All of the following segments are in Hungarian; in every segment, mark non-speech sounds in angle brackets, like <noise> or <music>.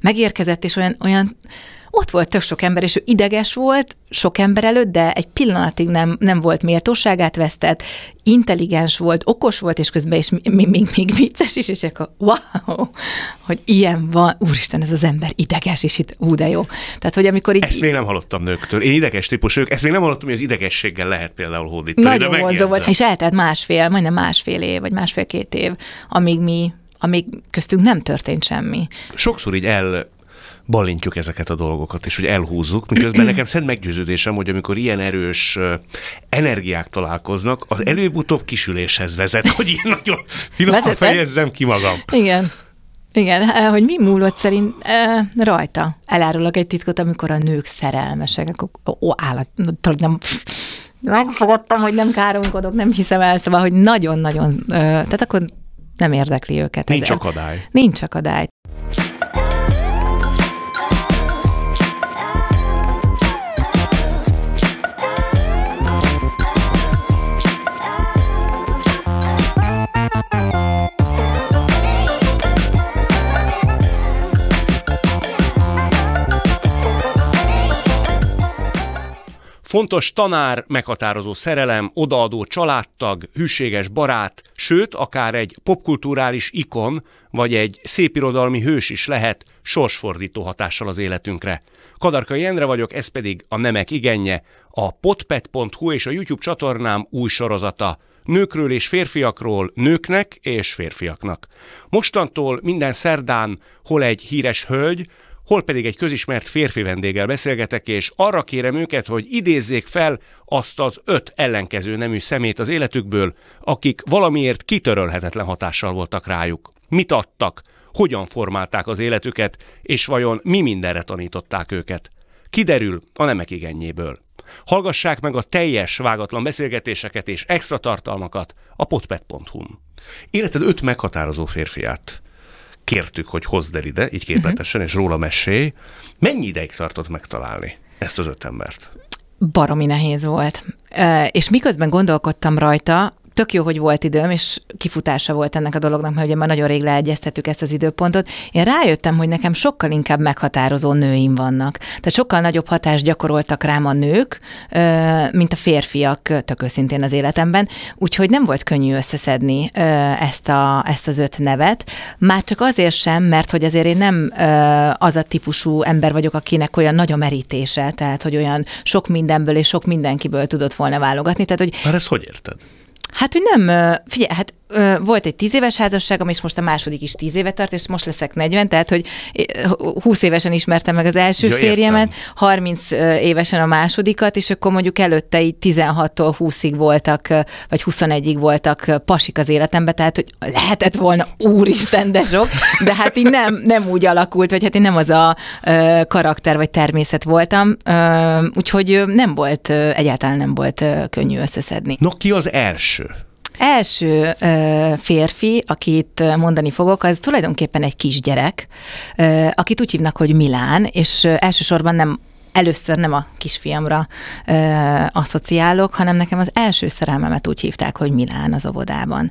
Megérkezett, és olyan, olyan ott volt tök sok ember, és ő ideges volt sok ember előtt, de egy pillanatig nem, nem volt méltóságát vesztett, intelligens volt, okos volt, és közben is még, még, még vicces is, és akkor wow, hogy ilyen van, úristen, ez az ember ideges, és itt ú, de jó. Tehát, hogy amikor így... Ezt még nem hallottam nőktől. Én ideges típus ők, ezt még nem hallottam, hogy az idegességgel lehet például hódítani. Nagyon de volt, és eltelt másfél, majdnem másfél év, vagy másfél-két év, amíg mi amíg köztünk nem történt semmi. Sokszor így el balintjuk ezeket a dolgokat, és hogy elhúzzuk, miközben nekem szent meggyőződésem, hogy amikor ilyen erős energiák találkoznak, az előbb-utóbb kisüléshez vezet, hogy én nagyon finoman fejezzem ki magam. Igen. Igen, eh, hogy mi múlott szerint e, rajta. Elárulok egy titkot, amikor a nők szerelmesek, akkor ó, állat, nem, megfogadtam, hogy nem káromkodok, nem hiszem el, szóval, hogy nagyon-nagyon, tehát akkor nem érdekli őket. Nincs ez akadály. El. Nincs akadály. Fontos tanár, meghatározó szerelem, odaadó családtag, hűséges barát, sőt, akár egy popkulturális ikon, vagy egy szépirodalmi hős is lehet sorsfordító hatással az életünkre. Kadarka Jendre vagyok, ez pedig a Nemek Igenje, a potpet.hu és a YouTube csatornám új sorozata – nőkről és férfiakról nőknek és férfiaknak. Mostantól minden szerdán hol egy híres hölgy, hol pedig egy közismert férfi vendéggel beszélgetek, és arra kérem őket, hogy idézzék fel azt az öt ellenkező nemű szemét az életükből, akik valamiért kitörölhetetlen hatással voltak rájuk. Mit adtak, hogyan formálták az életüket, és vajon mi mindenre tanították őket. Kiderül a nemek igennyéből. Hallgassák meg a teljes vágatlan beszélgetéseket és extra tartalmakat a potpet.hu-n. Életed öt meghatározó férfiát kértük, hogy hozd el ide, így képletesen, uh-huh. és róla mesélj. Mennyi ideig tartott megtalálni ezt az öt embert? Baromi nehéz volt. És miközben gondolkodtam rajta, tök jó, hogy volt időm, és kifutása volt ennek a dolognak, mert ugye már nagyon rég leegyeztettük ezt az időpontot. Én rájöttem, hogy nekem sokkal inkább meghatározó nőim vannak. Tehát sokkal nagyobb hatást gyakoroltak rám a nők, mint a férfiak tök őszintén az életemben, úgyhogy nem volt könnyű összeszedni ezt, a, ezt az öt nevet. Már csak azért sem, mert hogy azért én nem az a típusú ember vagyok, akinek olyan nagy a merítése, tehát hogy olyan sok mindenből és sok mindenkiből tudott volna válogatni. Tehát, hogy... Már ezt hogy érted? Hát, hogy nem, figyelj, hát volt egy tíz éves házasságom, és most a második is tíz éve tart, és most leszek 40, tehát hogy 20 eh, évesen ismertem meg az első ja, férjemet, értem. 30 évesen a másodikat, és akkor mondjuk előtte így 16-tól 20-ig voltak, vagy 21-ig voltak pasik az életemben, tehát hogy lehetett volna úristen, de sok, de hát így nem, nem úgy alakult, vagy hát én nem az a karakter vagy természet voltam, úgyhogy nem volt, egyáltalán nem volt könnyű összeszedni. No ki az első? első férfi, akit mondani fogok, az tulajdonképpen egy kisgyerek, akit úgy hívnak, hogy Milán, és elsősorban nem először nem a kisfiamra ö, asszociálok, hanem nekem az első szerelmemet úgy hívták, hogy Milán az óvodában.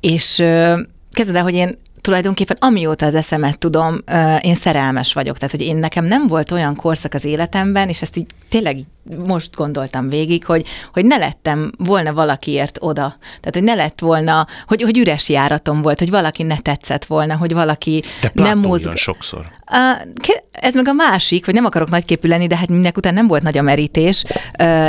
És ö, kezded el, hogy én tulajdonképpen amióta az eszemet tudom, én szerelmes vagyok. Tehát, hogy én nekem nem volt olyan korszak az életemben, és ezt így tényleg most gondoltam végig, hogy, hogy ne lettem volna valakiért oda. Tehát, hogy ne lett volna, hogy, hogy üres járatom volt, hogy valaki ne tetszett volna, hogy valaki De nem mozg... sokszor. Uh, ez meg a másik, vagy nem akarok nagyképű lenni, de hát mindenek után nem volt nagy a merítés,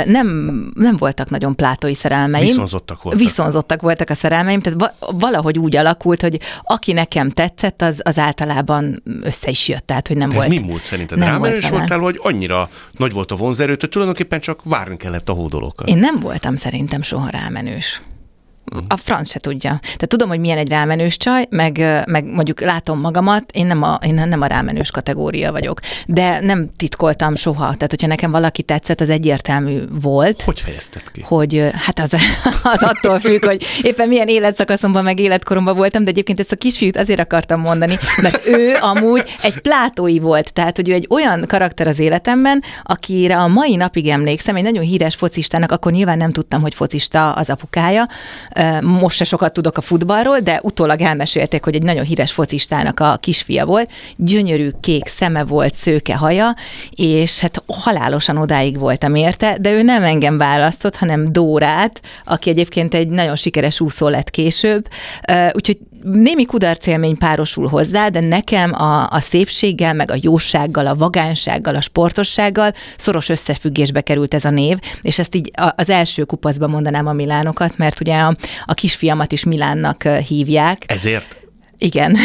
nem, nem voltak nagyon plátói szerelmeim. Viszonzottak voltak. Viszonzottak voltak a szerelmeim, tehát valahogy úgy alakult, hogy aki nekem tetszett, az, az általában össze is jött, tehát hogy nem de volt. Ez mi múlt szerinted? Nem volt is voltál, hogy annyira nagy volt a vonzerőt, hogy tulajdonképpen csak várni kellett a hódolókat. Én nem voltam szerintem soha rámenős. Mhm. a franc se tudja. Tehát tudom, hogy milyen egy rámenős csaj, meg, meg mondjuk látom magamat, én nem, a, én nem a rámenős kategória vagyok. De nem titkoltam soha. Tehát, hogyha nekem valaki tetszett, az egyértelmű volt. Hogy fejezted ki? Hogy hát az, <laughs> az attól függ, hogy éppen milyen életszakaszomban, meg életkoromban voltam, de egyébként ezt a kisfiút azért akartam mondani, mert ő amúgy egy plátói volt. Tehát, hogy ő egy olyan karakter az életemben, akire a mai napig emlékszem, egy nagyon híres focistának, akkor nyilván nem tudtam, hogy focista az apukája, most se sokat tudok a futballról, de utólag elmesélték, hogy egy nagyon híres focistának a kisfia volt, gyönyörű kék szeme volt, szőke haja, és hát halálosan odáig voltam érte, de ő nem engem választott, hanem Dórát, aki egyébként egy nagyon sikeres úszó lett később, úgyhogy némi kudarcélmény párosul hozzá, de nekem a, a szépséggel, meg a jósággal, a vagánsággal, a sportossággal szoros összefüggésbe került ez a név, és ezt így az első kupacban mondanám a Milánokat, mert ugye a, a kisfiamat is Milánnak hívják. Ezért? Igen. <laughs>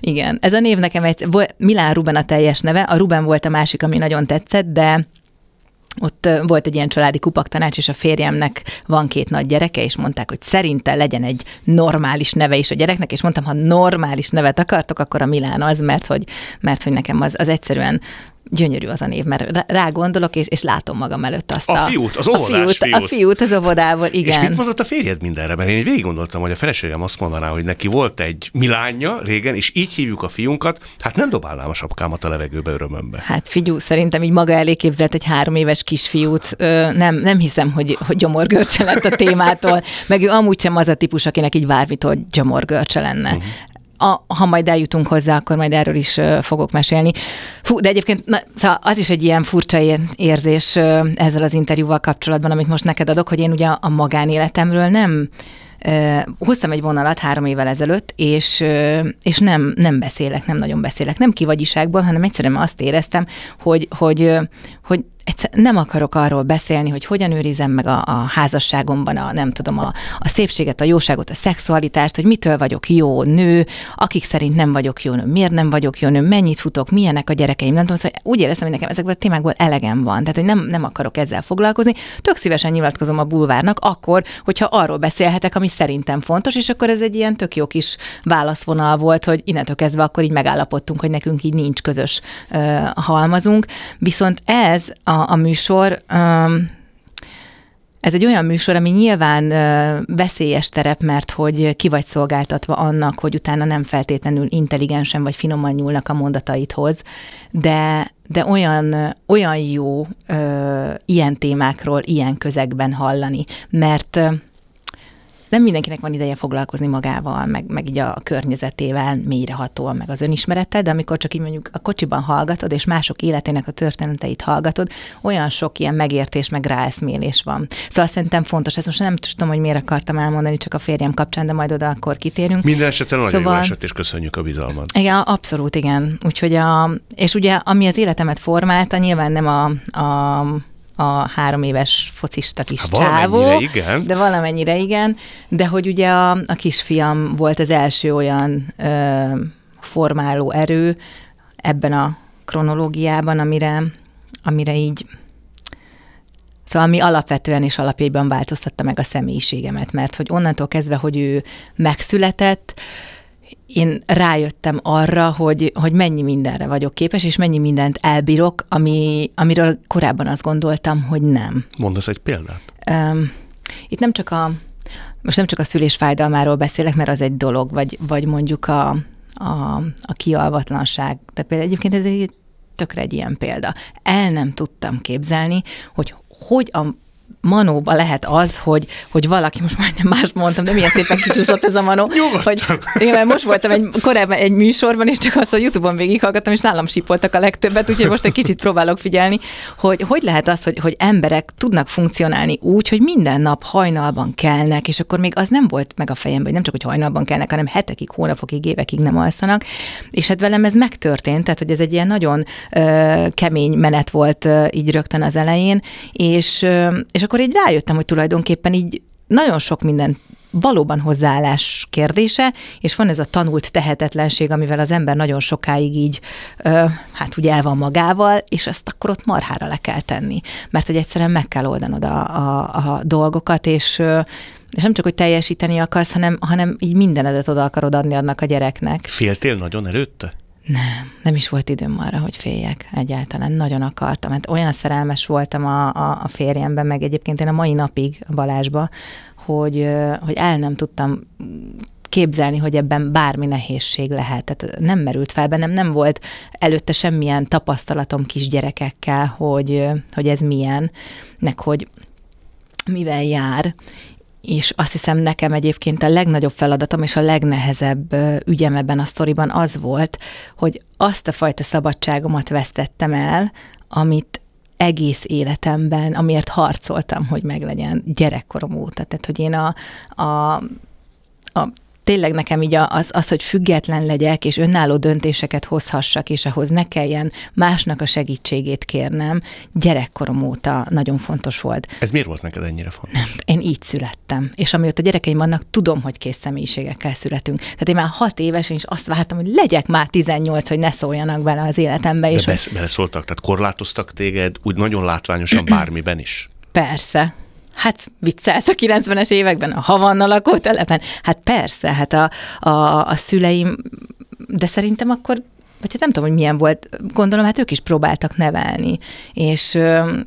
Igen. Ez a név nekem egy, Milán Ruben a teljes neve, a Ruben volt a másik, ami nagyon tetszett, de ott volt egy ilyen családi kupaktanács, és a férjemnek van két nagy gyereke, és mondták, hogy szerinte legyen egy normális neve is a gyereknek, és mondtam, ha normális nevet akartok, akkor a Milán az, mert hogy, mert hogy nekem az, az egyszerűen gyönyörű az a név, mert rá gondolok, és, és látom magam előtt azt a... A fiút, az óvodás a fiút, fiút. A fiút az óvodából, igen. És mit mondott a férjed mindenre? Mert én végig gondoltam, hogy a feleségem azt mondaná, hogy neki volt egy Milánja régen, és így hívjuk a fiunkat, hát nem dobálnám a sapkámat a levegőbe örömömbe. Hát figyú, szerintem így maga elé képzelt egy három éves kisfiút. Ö, nem, nem hiszem, hogy, hogy gyomorgörcse lett a témától, meg ő amúgy sem az a típus, akinek így bármitől gyomorgörcse lenne. Uh-huh a, ha majd eljutunk hozzá, akkor majd erről is fogok mesélni. Fú, de egyébként na, szóval az is egy ilyen furcsa érzés ezzel az interjúval kapcsolatban, amit most neked adok, hogy én ugye a magánéletemről nem hoztam egy vonalat három évvel ezelőtt, és, és nem, nem beszélek, nem nagyon beszélek, nem kivagyiságból, hanem egyszerűen azt éreztem, hogy, hogy, hogy egyszer nem akarok arról beszélni, hogy hogyan őrizem meg a, a házasságomban a, nem tudom, a, a szépséget, a jóságot, a szexualitást, hogy mitől vagyok jó nő, akik szerint nem vagyok jó nő, miért nem vagyok jó nő, mennyit futok, milyenek a gyerekeim, nem tudom, szóval úgy éreztem, hogy nekem ezekből a témákból elegem van, tehát hogy nem, nem akarok ezzel foglalkozni. Tök szívesen nyilatkozom a bulvárnak akkor, hogyha arról beszélhetek, ami szerintem fontos, és akkor ez egy ilyen tök jó kis válaszvonal volt, hogy innentől kezdve akkor így megállapodtunk, hogy nekünk így nincs közös ö, halmazunk. Viszont ez a a, a műsor. Um, ez egy olyan műsor, ami nyilván veszélyes terep, mert hogy ki vagy szolgáltatva annak, hogy utána nem feltétlenül intelligensen vagy finoman nyúlnak a mondataidhoz, de, de olyan, olyan jó ö, ilyen témákról, ilyen közegben hallani, mert nem mindenkinek van ideje foglalkozni magával, meg, meg így a környezetével mélyrehatóan, meg az önismerettel, de amikor csak így mondjuk a kocsiban hallgatod, és mások életének a történeteit hallgatod, olyan sok ilyen megértés, meg ráeszmélés van. Szóval szerintem fontos, ezt most nem tudom, hogy miért akartam elmondani, csak a férjem kapcsán, de majd oda akkor kitérünk. Minden esetre nagyon szóval... jó eset, és köszönjük a bizalmat. Igen, abszolút igen. Úgyhogy a, és ugye, ami az életemet formálta, nyilván nem a, a a három éves focista kis Há, csávó. Valamennyire igen. De valamennyire igen, de hogy ugye a, a kisfiam volt az első olyan ö, formáló erő ebben a kronológiában, amire, amire így Szóval ami alapvetően és alapjában változtatta meg a személyiségemet, mert hogy onnantól kezdve, hogy ő megszületett, én rájöttem arra, hogy, hogy mennyi mindenre vagyok képes, és mennyi mindent elbírok, ami, amiről korábban azt gondoltam, hogy nem. Mondasz egy példát? Um, itt nem csak a, most nem csak a szülés fájdalmáról beszélek, mert az egy dolog, vagy, vagy mondjuk a, a, a kialvatlanság. Tehát például egyébként ez egy tökre egy ilyen példa. El nem tudtam képzelni, hogy hogy a manóba lehet az, hogy, hogy valaki, most már nem más mondtam, de milyen szépen kicsúszott ez a manó, <laughs> hogy én mert most voltam egy, korábban egy műsorban, és csak azt a Youtube-on végighallgattam, és nálam sipoltak a legtöbbet, úgyhogy most egy kicsit próbálok figyelni, hogy hogy lehet az, hogy, hogy emberek tudnak funkcionálni úgy, hogy minden nap hajnalban kelnek, és akkor még az nem volt meg a fejemben, hogy nem csak, hogy hajnalban kelnek, hanem hetekig, hónapokig, évekig nem alszanak, és hát velem ez megtörtént, tehát hogy ez egy ilyen nagyon ö, kemény menet volt ö, így rögtön az elején, és, ö, és akkor akkor így rájöttem, hogy tulajdonképpen így nagyon sok minden valóban hozzáállás kérdése, és van ez a tanult tehetetlenség, amivel az ember nagyon sokáig így, ö, hát ugye el van magával, és ezt akkor ott marhára le kell tenni, mert hogy egyszerűen meg kell oldanod a, a, a dolgokat, és, ö, és nem csak, hogy teljesíteni akarsz, hanem, hanem így mindenedet oda akarod adni annak a gyereknek. Féltél nagyon előtte? Nem, nem is volt időm arra, hogy féljek egyáltalán. Nagyon akartam, mert hát olyan szerelmes voltam a, a, a férjemben, meg egyébként én a mai napig a Balázsba, hogy, hogy el nem tudtam képzelni, hogy ebben bármi nehézség lehet. Tehát nem merült fel bennem, nem volt előtte semmilyen tapasztalatom kisgyerekekkel, hogy, hogy ez milyen, meg hogy mivel jár, és azt hiszem nekem egyébként a legnagyobb feladatom és a legnehezebb ügyem ebben a sztoriban az volt, hogy azt a fajta szabadságomat vesztettem el, amit egész életemben, amiért harcoltam, hogy meglegyen gyerekkorom óta. Tehát, hogy én a, a, a tényleg nekem így az, az, hogy független legyek, és önálló döntéseket hozhassak, és ahhoz ne kelljen másnak a segítségét kérnem, gyerekkorom óta nagyon fontos volt. Ez miért volt neked ennyire fontos? Nem, én így születtem, és amióta gyerekeim vannak, tudom, hogy kész személyiségekkel születünk. Tehát én már hat éves és azt vártam, hogy legyek már 18, hogy ne szóljanak bele az életembe. De és besz- beleszóltak, tehát korlátoztak téged úgy nagyon látványosan bármiben is? Persze, Hát viccelsz a 90-es években, a Havanna lakótelepen? Hát persze, hát a, a, a szüleim, de szerintem akkor vagy hát nem tudom, hogy milyen volt, gondolom, hát ők is próbáltak nevelni, és,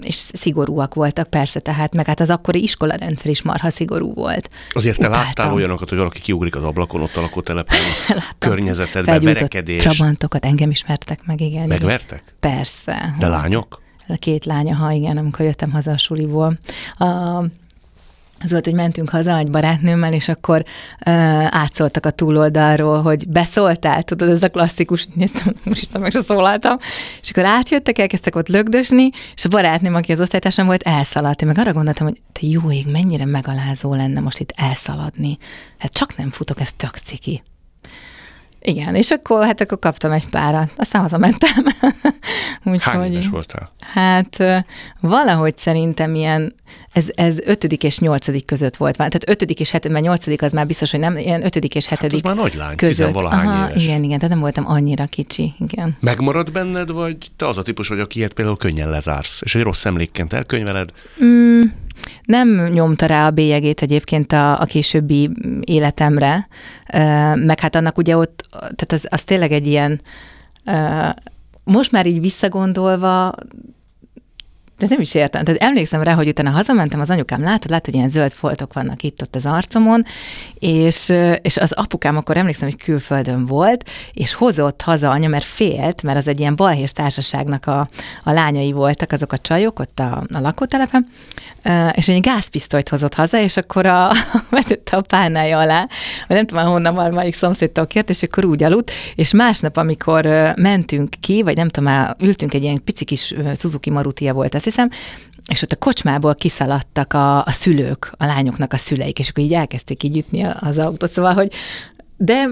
és szigorúak voltak persze, tehát meg hát az akkori iskolarendszer is marha szigorú volt. Azért te Utáltam. láttál olyanokat, hogy valaki kiugrik az ablakon, ott a lakótelepen, <laughs> környezetedben, berekedés. Trabantokat, engem ismertek meg, igen. Megvertek? Persze. De lányok? a két lánya, ha igen, amikor jöttem haza a suliból. A, az volt, hogy mentünk haza egy barátnőmmel, és akkor ö, átszóltak a túloldalról, hogy beszóltál, tudod, ez a klasszikus, néztem, <laughs> most meg se szólaltam, és akkor átjöttek, elkezdtek ott lögdösni, és a barátnőm, aki az osztálytársam volt, elszaladt. Én meg arra gondoltam, hogy te jó ég, mennyire megalázó lenne most itt elszaladni. Hát csak nem futok, ez tök ciki. Igen, és akkor, hát akkor kaptam egy párat, aztán hazamentem. <laughs> Hány éves voltál? Hát valahogy szerintem ilyen ez, ez ötödik és nyolcadik között volt. Tehát ötödik és hetedik, mert nyolcadik az már biztos, hogy nem, ilyen ötödik és hát hetedik hát már nagy lány, között. Aha, éves. Igen, igen, tehát nem voltam annyira kicsi. Igen. Megmarad benned, vagy te az a típus hogy aki például könnyen lezársz, és egy rossz emlékként elkönyveled? Mm, nem nyomta rá a bélyegét egyébként a, a későbbi életemre, meg hát annak ugye ott, tehát az, az tényleg egy ilyen, most már így visszagondolva, de nem is értem. Tehát emlékszem rá, hogy utána hazamentem, az anyukám látod, látod, hogy ilyen zöld foltok vannak itt-ott az arcomon, és, és az apukám akkor emlékszem, hogy külföldön volt, és hozott haza anya, mert félt, mert az egy ilyen balhés társaságnak a, a lányai voltak azok a csajok ott a, a lakótelepen, és egy gázpisztolyt hozott haza, és akkor a, <laughs> vetette a párnája alá, vagy nem tudom, honnan melyik szomszédtól kért, és akkor úgy aludt, és másnap, amikor mentünk ki, vagy nem tudom, ültünk egy ilyen pici kis Suzuki Marutia volt ez, hiszem, és ott a kocsmából kiszaladtak a, a szülők, a lányoknak a szüleik, és akkor így elkezdték így ütni az autót, szóval, hogy de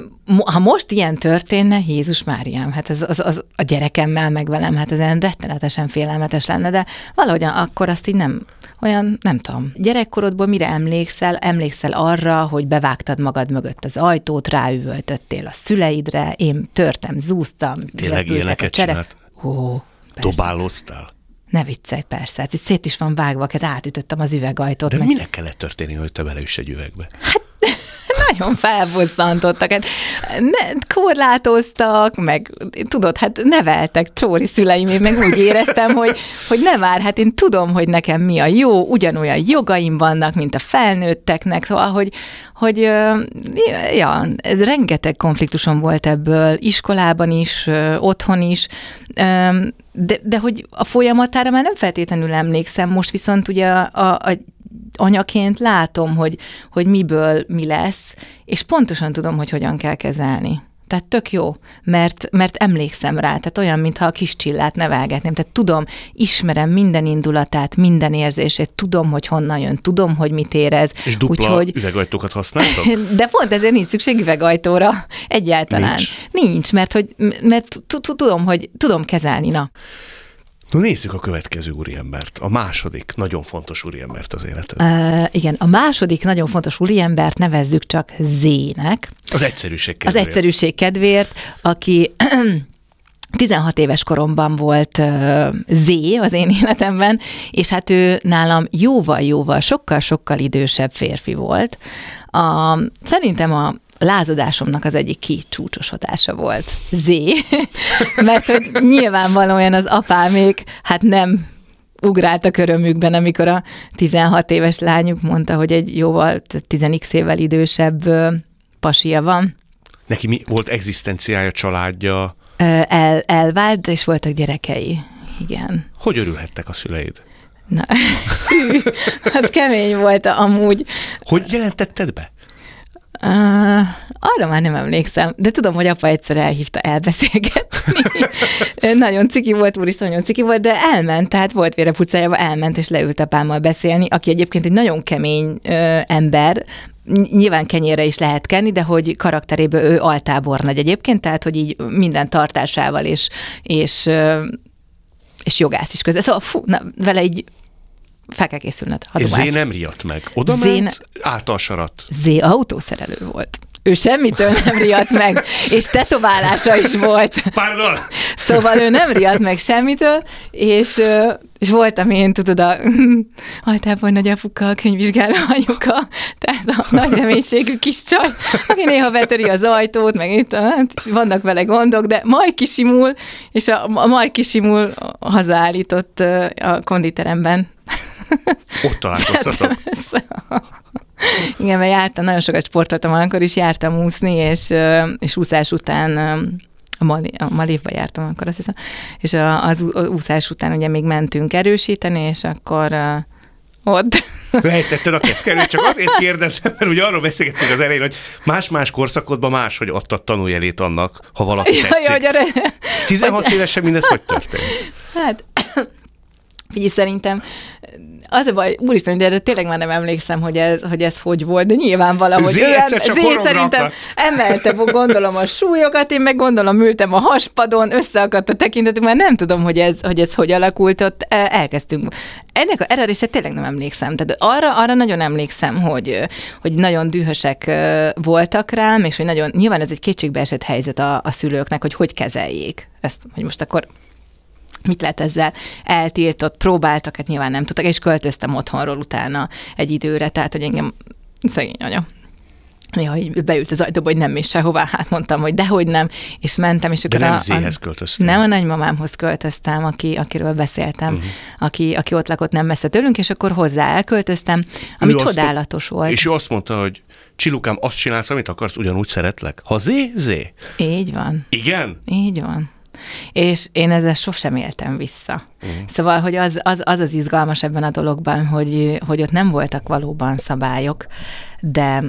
ha most ilyen történne, Jézus Máriám, hát ez az, az, a gyerekemmel, meg velem, hát ez olyan rettenetesen félelmetes lenne, de valahogy akkor azt így nem, olyan, nem tudom. Gyerekkorodból mire emlékszel? Emlékszel arra, hogy bevágtad magad mögött az ajtót, ráüvöltöttél a szüleidre, én törtem, zúztam. Tényleg a csináltál? Ó, Dobáloztál? Ne viccelj, persze. Hát itt szét is van vágva, hát átütöttem az üvegajtót. De meg... minek kellett történni, hogy te bele is egy üvegbe? Hát nagyon felbosszantottak. Hát, ne, korlátoztak, meg tudod, hát neveltek csóri szüleim, én meg úgy éreztem, hogy, hogy nem már, hát én tudom, hogy nekem mi a jó, ugyanolyan jogaim vannak, mint a felnőtteknek, szóval, hogy, hogy ja, rengeteg konfliktusom volt ebből, iskolában is, otthon is, de, de hogy a folyamatára már nem feltétlenül emlékszem, most viszont ugye a, a, a anyaként látom, hogy, hogy miből mi lesz, és pontosan tudom, hogy hogyan kell kezelni. Tehát tök jó, mert, mert emlékszem rá, tehát olyan, mintha a kis csillát nevelgetném. Tehát tudom, ismerem minden indulatát, minden érzését, tudom, hogy honnan jön, tudom, hogy mit érez. És dupla úgyhogy... üvegajtókat használtok? <laughs> De pont ezért nincs szükség üvegajtóra egyáltalán. Nincs, nincs mert, hogy, mert tudom, hogy tudom kezelni, na. No nézzük a következő úriembert, a második nagyon fontos úriembert az életed. Uh, igen, a második nagyon fontos úriembert nevezzük csak Zének. Az egyszerűség kedvéért. Az egyszerűség kedvéért, aki 16 <clears throat> éves koromban volt Zé az én életemben, és hát ő nálam jóval-jóval, sokkal-sokkal idősebb férfi volt. A, szerintem a lázadásomnak az egyik csúcsos hatása volt. Z. <laughs> Mert hogy nyilvánvalóan az apámék, hát nem ugrált a körömükben, amikor a 16 éves lányuk mondta, hogy egy jóval, 10x évvel idősebb pasia van. Neki mi volt egzisztenciája, családja? El, elvált, és voltak gyerekei. Igen. Hogy örülhettek a szüleid? Na, <laughs> az kemény volt amúgy. Hogy jelentetted be? Uh, arra már nem emlékszem, de tudom, hogy apa egyszer elhívta elbeszélgetni. nagyon ciki volt, úristen, nagyon ciki volt, de elment, tehát volt pucájába, elment és leült apámmal beszélni, aki egyébként egy nagyon kemény ö, ember, nyilván kenyére is lehet kenni, de hogy karakteréből ő altábornagy egyébként, tehát hogy így minden tartásával és, és, és jogász is közben. Szóval fú, na, vele így fel kell készülned. Zé nem riadt meg. Oda Zén... ment, sarat. Zé autószerelő volt ő semmitől nem riadt meg, és tetoválása is volt. Pardon! Szóval ő nem riadt meg semmitől, és, és voltam én, tudod, a hajtában <laughs> nagy a könyvvizsgáló anyuka, tehát a nagy reménységű kis csaj, aki néha betöri az ajtót, meg itt hát, vannak vele gondok, de majd kisimul, és a, a majd kisimul hazaállított a konditeremben. <laughs> Ott találkoztatok? Igen, mert jártam, nagyon sokat sportoltam, akkor is jártam úszni, és, és úszás után a, Malévba jártam akkor, azt hiszem, és az úszás után ugye még mentünk erősíteni, és akkor ott. Lejtetted <laughs> a keszkerőt, csak azért kérdezem, mert ugye arról beszélgettünk az elején, hogy más-más korszakodban más, hogy adtad tanuljelét annak, ha valaki ja, tetszik. Ja, gyere. 16 hogy... évesen mindez hogy történt? Hát, <clears throat> figyelj, szerintem az a baj, úristen, de erre tényleg már nem emlékszem, hogy ez hogy, ez hogy volt, de nyilván valahogy. Zé, ő, em, csak Zé szerintem emelte, gondolom a súlyokat, én meg gondolom ültem a haspadon, összeakadt a tekintetünk, mert nem tudom, hogy ez hogy, ez hogy alakult, ott e, elkezdtünk. Ennek a, erre a részre tényleg nem emlékszem. Tehát arra, arra nagyon emlékszem, hogy, hogy nagyon dühösek voltak rám, és hogy nagyon, nyilván ez egy kétségbeesett helyzet a, a szülőknek, hogy hogy kezeljék ezt, hogy most akkor mit lehet ezzel eltiltott, próbáltak, hát nyilván nem tudtak, és költöztem otthonról utána egy időre, tehát hogy engem szegény anya néha így beült az ajtóba, hogy nem is sehová, hát mondtam, hogy dehogy nem, és mentem, és akkor De nem a, a, költöztem. Nem, a nagymamámhoz költöztem, aki, akiről beszéltem, uh-huh. aki, aki ott lakott nem messze tőlünk, és akkor hozzá elköltöztem, ami ő csodálatos volt. És ő azt mondta, hogy Csillukám, azt csinálsz, amit akarsz, ugyanúgy szeretlek. Ha zé, zé. Így van. Igen? Így van. És én ezzel sosem éltem vissza. Uh-huh. Szóval, hogy az, az az, az izgalmas ebben a dologban, hogy, hogy ott nem voltak valóban szabályok, de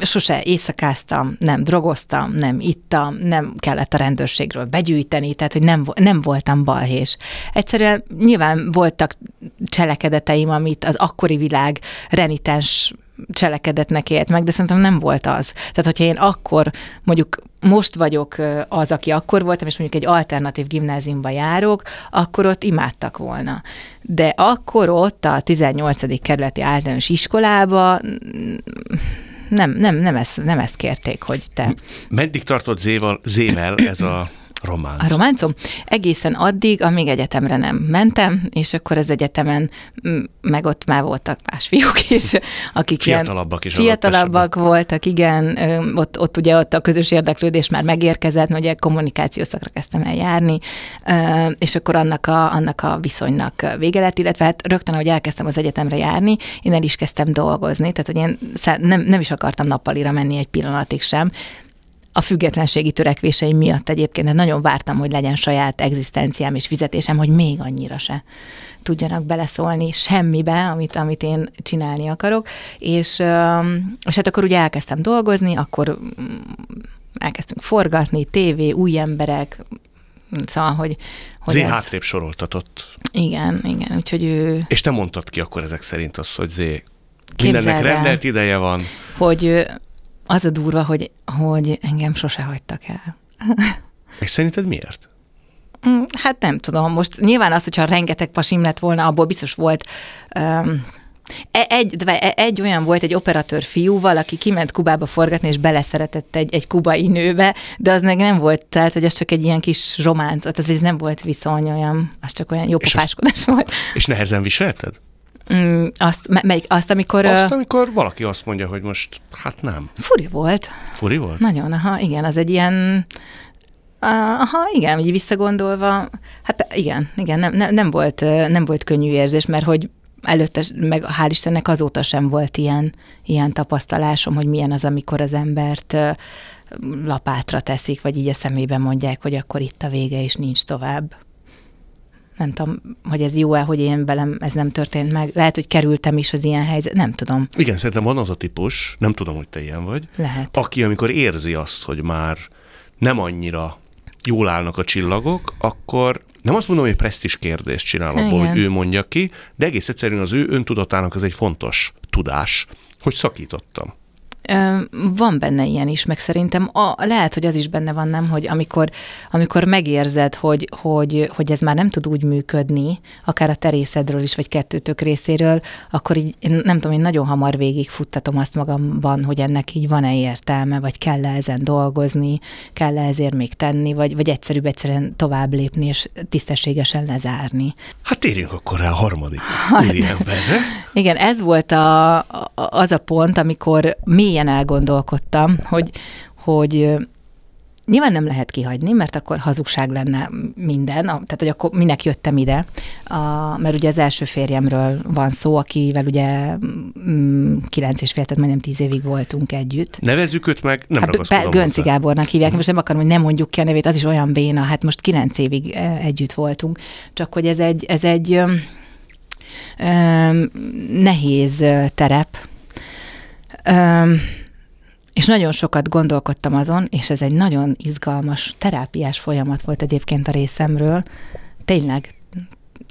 sose éjszakáztam, nem drogoztam, nem ittam, nem kellett a rendőrségről begyűjteni, tehát hogy nem, nem voltam balhés. Egyszerűen nyilván voltak cselekedeteim, amit az akkori világ renitens cselekedetnek élt meg, de szerintem nem volt az. Tehát, hogyha én akkor mondjuk most vagyok az, aki akkor voltam, és mondjuk egy alternatív gimnáziumba járok, akkor ott imádtak volna. De akkor ott a 18. kerületi általános iskolába nem, nem, nem, ezt, nem ezt kérték, hogy te. Meddig tartott Zéval, Zével ez a románc. A románcom? Egészen addig, amíg egyetemre nem mentem, és akkor az egyetemen, meg ott már voltak más fiúk is, akik fiatalabbak is. Fiatalabbak voltak, igen. Ott, ott ugye ott a közös érdeklődés már megérkezett, mert ugye kommunikáció szakra kezdtem el járni, és akkor annak a, annak a viszonynak vége lett, illetve hát rögtön, ahogy elkezdtem az egyetemre járni, én el is kezdtem dolgozni, tehát hogy én nem, nem is akartam nappalira menni egy pillanatig sem, a függetlenségi törekvéseim miatt egyébként, de hát nagyon vártam, hogy legyen saját egzisztenciám és fizetésem, hogy még annyira se tudjanak beleszólni semmibe, amit, amit én csinálni akarok. És, és hát akkor ugye elkezdtem dolgozni, akkor mm, elkezdtünk forgatni, tévé, új emberek, Szóval, hogy... hogy Zé ez... hátrébb soroltatott. Igen, igen, úgyhogy ő... És te mondtad ki akkor ezek szerint azt, hogy Zé mindennek rendelt ideje van. Hogy az a durva, hogy, hogy engem sose hagytak el. És szerinted miért? Mm, hát nem tudom, most nyilván az, hogyha rengeteg pasim lett volna, abból biztos volt um, egy, e- egy olyan volt egy operatőr fiúval, aki kiment Kubába forgatni, és beleszeretett egy, egy kubai nőbe, de az meg nem volt, tehát hogy az csak egy ilyen kis románt, tehát ez nem volt viszony olyan, az csak olyan jó és pofáskodás volt. És nehezen viselted? Mm, azt, melyik, azt, amikor... Azt, amikor valaki azt mondja, hogy most, hát nem. Furi volt. Furi volt? Nagyon, aha, igen, az egy ilyen... Aha, igen, így visszagondolva, hát igen, igen, nem, nem, nem, volt, nem volt könnyű érzés, mert hogy előtte, meg hál' Istennek azóta sem volt ilyen, ilyen tapasztalásom, hogy milyen az, amikor az embert lapátra teszik, vagy így a szemébe mondják, hogy akkor itt a vége, és nincs tovább nem tudom, hogy ez jó-e, hogy én velem ez nem történt meg. Lehet, hogy kerültem is az ilyen helyzet, nem tudom. Igen, szerintem van az a típus, nem tudom, hogy te ilyen vagy. Lehet. Aki, amikor érzi azt, hogy már nem annyira jól állnak a csillagok, akkor nem azt mondom, hogy presztis kérdést csinál abból, hogy ő mondja ki, de egész egyszerűen az ő öntudatának ez egy fontos tudás, hogy szakítottam. Van benne ilyen is, meg szerintem a, lehet, hogy az is benne van, nem, hogy amikor, amikor megérzed, hogy, hogy, hogy ez már nem tud úgy működni, akár a terészedről is, vagy kettőtök részéről, akkor így, én nem tudom, én nagyon hamar futtatom azt magamban, hogy ennek így van-e értelme, vagy kell -e ezen dolgozni, kell -e ezért még tenni, vagy, vagy egyszerűbb egyszerűen tovább lépni, és tisztességesen lezárni. Hát térjünk akkor rá a harmadik hát, Igen, ez volt a, az a pont, amikor mélyen mélyen elgondolkodtam, hogy, hogy Nyilván nem lehet kihagyni, mert akkor hazugság lenne minden, tehát hogy akkor minek jöttem ide, a, mert ugye az első férjemről van szó, akivel ugye mm, kilenc és fél, tehát majdnem tíz évig voltunk együtt. Nevezzük őt meg, nem hát, be, Gönci hozzá. Gábornak hívják, mhm. most nem akarom, hogy nem mondjuk ki a nevét, az is olyan béna, hát most kilenc évig e, együtt voltunk, csak hogy ez egy, ez egy nehéz terep, Um, és nagyon sokat gondolkodtam azon, és ez egy nagyon izgalmas terápiás folyamat volt egyébként a részemről. Tényleg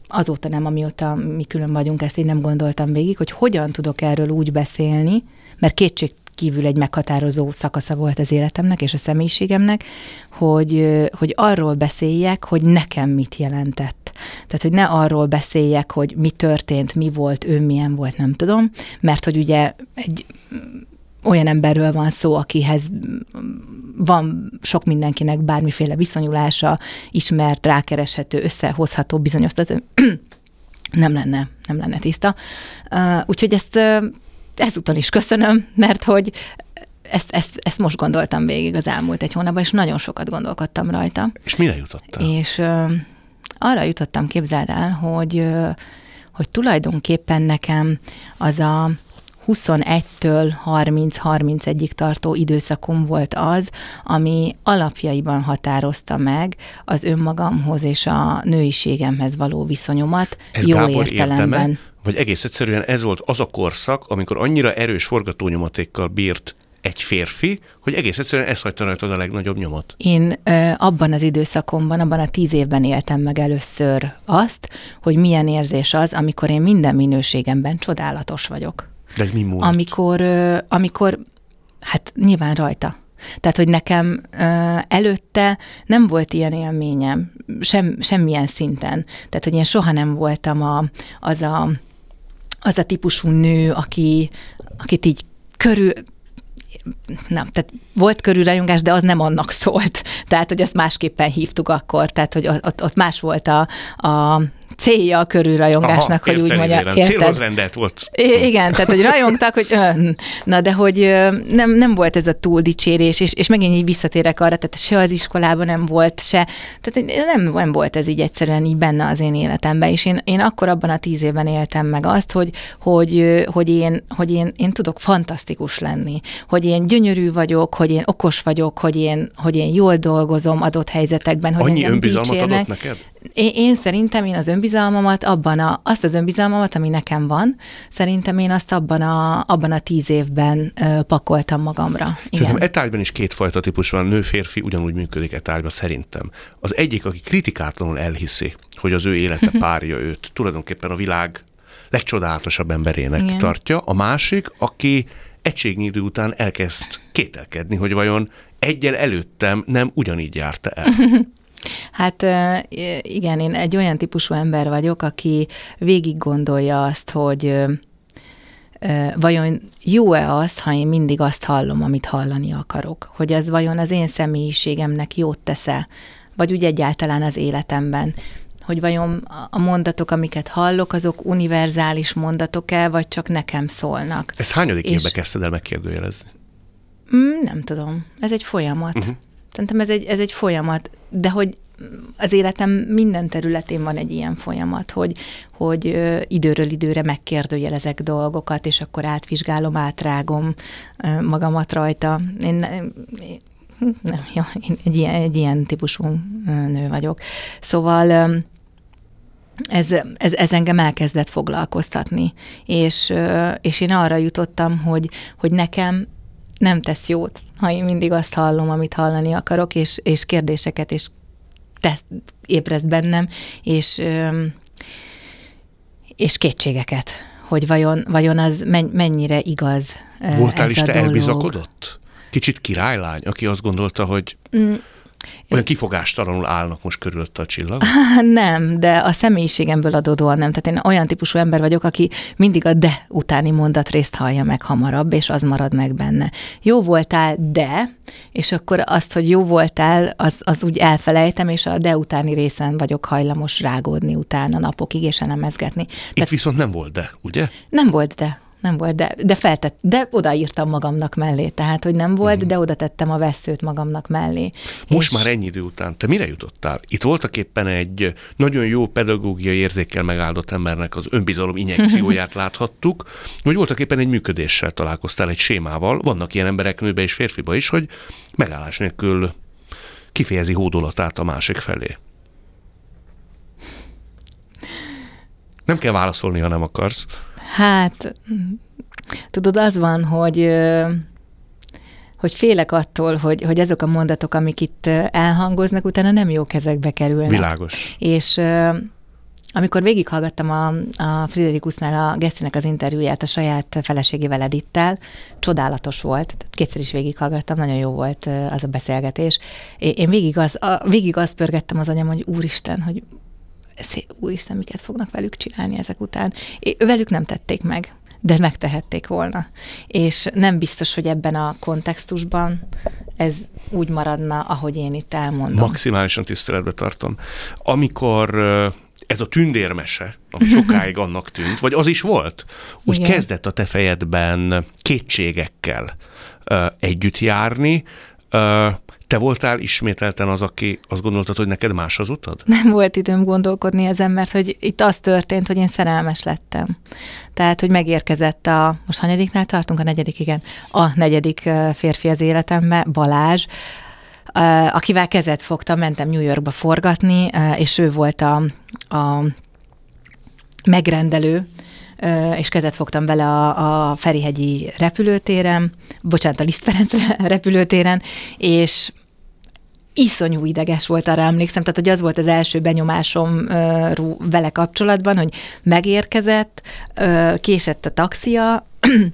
azóta nem, amióta mi külön vagyunk, ezt én nem gondoltam végig, hogy hogyan tudok erről úgy beszélni, mert kétség kívül egy meghatározó szakasza volt az életemnek és a személyiségemnek, hogy, hogy arról beszéljek, hogy nekem mit jelentett tehát, hogy ne arról beszéljek, hogy mi történt, mi volt, ő milyen volt, nem tudom, mert hogy ugye egy mm, olyan emberről van szó, akihez mm, van sok mindenkinek bármiféle viszonyulása, ismert, rákereshető, összehozható, bizonyos, tehát <clears throat> nem lenne, nem lenne tiszta. Úgyhogy ezt ezúton is köszönöm, mert hogy ezt, ezt, ezt most gondoltam végig az elmúlt egy hónapban, és nagyon sokat gondolkodtam rajta. És mire jutottál? És arra jutottam, képzeld el, hogy, hogy tulajdonképpen nekem az a 21-től 30-31-ig tartó időszakom volt az, ami alapjaiban határozta meg az önmagamhoz és a nőiségemhez való viszonyomat Ez jó Gábor értelemben. Érteme, vagy egész egyszerűen ez volt az a korszak, amikor annyira erős forgatónyomatékkal bírt egy férfi, hogy egész egyszerűen ez hagyta rajtad a legnagyobb nyomot. Én ö, abban az időszakomban, abban a tíz évben éltem meg először azt, hogy milyen érzés az, amikor én minden minőségemben csodálatos vagyok. De ez mi múlt? Amikor, ö, amikor hát nyilván rajta. Tehát, hogy nekem ö, előtte nem volt ilyen élményem, sem, semmilyen szinten. Tehát, hogy én soha nem voltam a, az, a, az a típusú nő, aki, akit így körül, nem, tehát volt körülrajongás, de az nem annak <laughs> szólt. Tehát, hogy azt másképpen hívtuk akkor, tehát, hogy ott, ott más volt a, a célja a körülrajongásnak, Aha, hogy úgy mondja. Érted? Célhoz rendelt volt. I- hm. igen, tehát hogy rajongtak, hogy ön. Hm, na de hogy nem, nem volt ez a túl dicsérés, és, és megint így visszatérek arra, tehát se az iskolában nem volt, se, tehát nem, nem volt ez így egyszerűen így benne az én életemben, és én, én akkor abban a tíz évben éltem meg azt, hogy, hogy, hogy, én, hogy én, én tudok fantasztikus lenni, hogy én gyönyörű vagyok, hogy én okos vagyok, hogy én, hogy én jól dolgozom adott helyzetekben, hogy Annyi önbizalmat dicsérnek. adott neked? Én, én szerintem én az ön önbizalmamat, abban a, azt az önbizalmamat, ami nekem van, szerintem én azt abban a, abban a tíz évben ö, pakoltam magamra. Igen. etárgyban e is kétfajta típus van, nő-férfi ugyanúgy működik etárgyban szerintem. Az egyik, aki kritikátlanul elhiszi, hogy az ő élete <laughs> párja őt tulajdonképpen a világ legcsodálatosabb emberének Igen. tartja, a másik, aki egységnyi idő után elkezd kételkedni, hogy vajon egyel előttem nem ugyanígy járta el. <laughs> Hát igen, én egy olyan típusú ember vagyok, aki végig gondolja azt, hogy vajon jó-e az, ha én mindig azt hallom, amit hallani akarok? Hogy ez vajon az én személyiségemnek jót tesz-e? Vagy úgy egyáltalán az életemben? Hogy vajon a mondatok, amiket hallok, azok univerzális mondatok-e, vagy csak nekem szólnak? Ez hányadik És... évbe kezdted el megkérdőjelezni? Mm, nem tudom. Ez egy folyamat. Uh-huh. Szerintem ez egy, ez egy folyamat, de hogy az életem minden területén van egy ilyen folyamat, hogy, hogy időről időre megkérdőjelezek dolgokat, és akkor átvizsgálom, átrágom magamat rajta. Én, én hm, nem, jó, én egy ilyen, egy ilyen típusú nő vagyok. Szóval ez, ez, ez engem elkezdett foglalkoztatni, és, és én arra jutottam, hogy, hogy nekem nem tesz jót, ha én mindig azt hallom, amit hallani akarok, és, és kérdéseket is tesz, ébreszt bennem, és, és kétségeket, hogy vajon, vajon az mennyire igaz Voltál ez is te dolog. elbizakodott? Kicsit királylány, aki azt gondolta, hogy... Mm olyan kifogástalanul állnak most körülött a csillag? <laughs> Nem, de a személyiségemből adódóan nem. Tehát én olyan típusú ember vagyok, aki mindig a de utáni részt hallja meg hamarabb, és az marad meg benne. Jó voltál, de, és akkor azt, hogy jó voltál, az, az úgy elfelejtem, és a de utáni részen vagyok hajlamos rágódni utána napokig, és elemezgetni. Itt Tehát, viszont nem volt de, ugye? Nem volt de nem volt, de, de feltett, de odaírtam magamnak mellé, tehát, hogy nem volt, uh-huh. de oda tettem a veszőt magamnak mellé. Most és... már ennyi idő után te mire jutottál? Itt voltak éppen egy nagyon jó pedagógiai érzékkel megáldott embernek az önbizalom injekcióját <laughs> láthattuk, hogy voltak éppen egy működéssel találkoztál, egy sémával, vannak ilyen emberek nőbe és férfiba is, hogy megállás nélkül kifejezi hódolatát a másik felé. Nem kell válaszolni, ha nem akarsz. Hát, tudod, az van, hogy hogy félek attól, hogy, hogy azok a mondatok, amik itt elhangoznak, utána nem jó kezekbe kerülnek. Világos. És amikor végighallgattam a, a Friderikusznál a Gesztinek az interjúját a saját feleségével Edittel, csodálatos volt, kétszer is végighallgattam, nagyon jó volt az a beszélgetés. Én végig, az, a, végig azt pörgettem az anyam, hogy úristen, hogy úristen, miket fognak velük csinálni ezek után. É, velük nem tették meg, de megtehették volna. És nem biztos, hogy ebben a kontextusban ez úgy maradna, ahogy én itt elmondom. Maximálisan tiszteletbe tartom. Amikor ez a tündérmese, ami <laughs> sokáig annak tűnt, vagy az is volt, úgy Igen. kezdett a te fejedben kétségekkel uh, együtt járni, uh, te voltál ismételten az, aki azt gondoltad, hogy neked más az utad? Nem volt időm gondolkodni ezen, mert hogy itt az történt, hogy én szerelmes lettem. Tehát, hogy megérkezett a, most hanyadiknál tartunk? A negyedik, igen. A negyedik férfi az életembe, Balázs, akivel kezet fogtam, mentem New Yorkba forgatni, és ő volt a, a megrendelő, és kezet fogtam vele a, a Ferihegyi repülőtéren, bocsánat, a Liszt repülőtéren, és iszonyú ideges volt, arra emlékszem, tehát hogy az volt az első benyomásom ö, vele kapcsolatban, hogy megérkezett, ö, késett a taxia,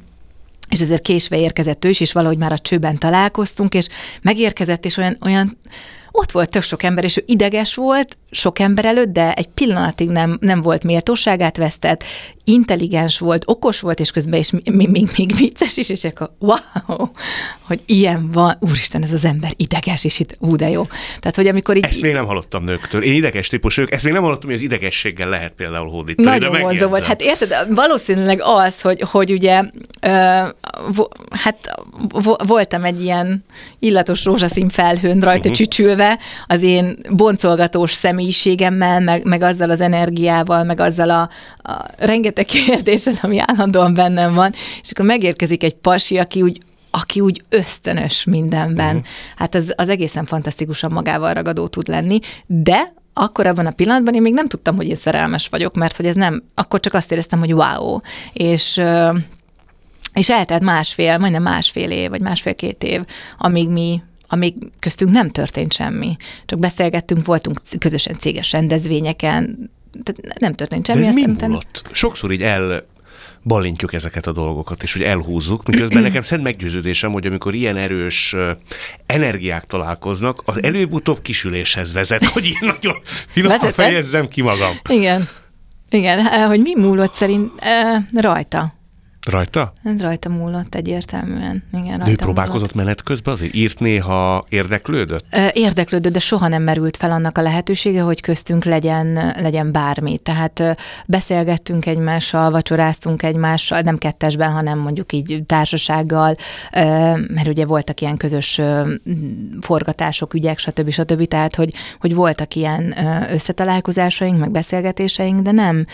<clears throat> és ezért késve érkezett ő is, és valahogy már a csőben találkoztunk, és megérkezett, és olyan, olyan ott volt tök sok ember, és ő ideges volt, sok ember előtt, de egy pillanatig nem, nem volt méltóságát vesztett, intelligens volt, okos volt, és közben is még, még, még vicces is, és akkor wow, hogy ilyen van, úristen, ez az ember ideges, és itt ú, de jó. Tehát, hogy amikor így... Ezt még nem hallottam nőktől. Én ideges típus ők, ezt még nem hallottam, hogy az idegességgel lehet például hódítani, Nagyon de vonzó volt. Hát érted, valószínűleg az, hogy, hogy ugye, ö, vo, hát vo, voltam egy ilyen illatos rózsaszín felhőn rajta uh-huh. csücsülve, az én boncolgatós személy személyiségemmel, meg, meg azzal az energiával, meg azzal a, a rengeteg kérdéssel, ami állandóan bennem van, és akkor megérkezik egy pasi, aki úgy aki úgy ösztönös mindenben. Uh-huh. Hát az, az egészen fantasztikusan magával ragadó tud lenni, de akkor abban a pillanatban én még nem tudtam, hogy én szerelmes vagyok, mert hogy ez nem, akkor csak azt éreztem, hogy wow. És és eltelt másfél, majdnem másfél év, vagy másfél-két év, amíg mi amíg köztünk nem történt semmi. Csak beszélgettünk, voltunk közösen céges rendezvényeken, tehát nem történt semmi. De ez mind múlott? Sokszor így el balintjuk ezeket a dolgokat, és hogy elhúzzuk, miközben <clears throat> nekem szent meggyőződésem, hogy amikor ilyen erős energiák találkoznak, az előbb-utóbb kisüléshez vezet, <laughs> hogy én nagyon finoman fejezzem ki magam. Igen. Igen, eh, hogy mi múlott szerint eh, rajta. Rajta? Hát rajta múlott egyértelműen. Igen, rajta de ő próbálkozott múlott. menet közben azért? Írt néha, érdeklődött? Érdeklődött, de soha nem merült fel annak a lehetősége, hogy köztünk legyen, legyen bármi. Tehát beszélgettünk egymással, vacsoráztunk egymással, nem kettesben, hanem mondjuk így társasággal, mert ugye voltak ilyen közös forgatások, ügyek, stb. stb. Tehát, hogy, hogy voltak ilyen összetalálkozásaink, meg beszélgetéseink, de nem,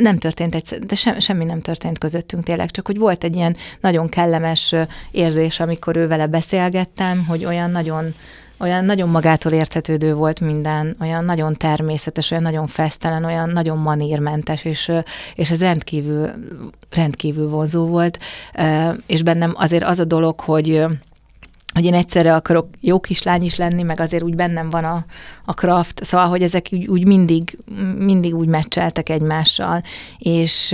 nem történt egy, de se, semmi nem történt közöttünk tényleg, csak hogy volt egy ilyen nagyon kellemes érzés, amikor ő vele beszélgettem, hogy olyan nagyon olyan nagyon magától érthetődő volt minden, olyan nagyon természetes, olyan nagyon fesztelen, olyan nagyon manírmentes, és, és ez rendkívül, rendkívül vonzó volt, és bennem azért az a dolog, hogy hogy én egyszerre akarok jó kislány is lenni, meg azért úgy bennem van a, a craft, szóval, hogy ezek úgy, úgy mindig, mindig úgy meccseltek egymással, és,